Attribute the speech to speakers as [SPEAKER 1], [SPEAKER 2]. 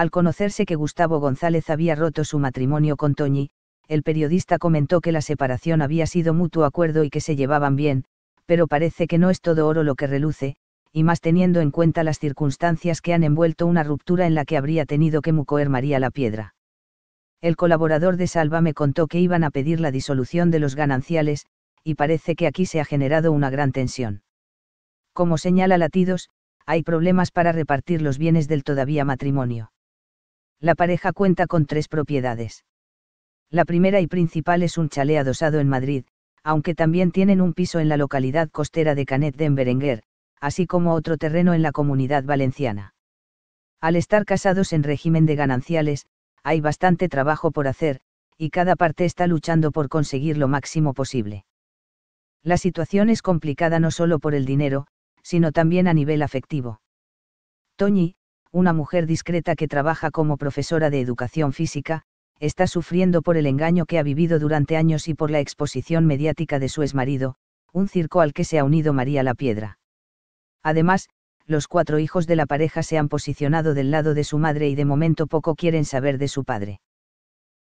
[SPEAKER 1] Al conocerse que Gustavo González había roto su matrimonio con Toñi, el periodista comentó que la separación había sido mutuo acuerdo y que se llevaban bien, pero parece que no es todo oro lo que reluce, y más teniendo en cuenta las circunstancias que han envuelto una ruptura en la que habría tenido que mucoer María la Piedra. El colaborador de Salva me contó que iban a pedir la disolución de los gananciales, y parece que aquí se ha generado una gran tensión. Como señala Latidos, hay problemas para repartir los bienes del todavía matrimonio. La pareja cuenta con tres propiedades. La primera y principal es un chalet adosado en Madrid, aunque también tienen un piso en la localidad costera de Canet de Berenguer, así como otro terreno en la comunidad valenciana. Al estar casados en régimen de gananciales, hay bastante trabajo por hacer, y cada parte está luchando por conseguir lo máximo posible. La situación es complicada no solo por el dinero, sino también a nivel afectivo. Toñi, una mujer discreta que trabaja como profesora de educación física, está sufriendo por el engaño que ha vivido durante años y por la exposición mediática de su exmarido, un circo al que se ha unido María la Piedra. Además, los cuatro hijos de la pareja se han posicionado del lado de su madre y de momento poco quieren saber de su padre.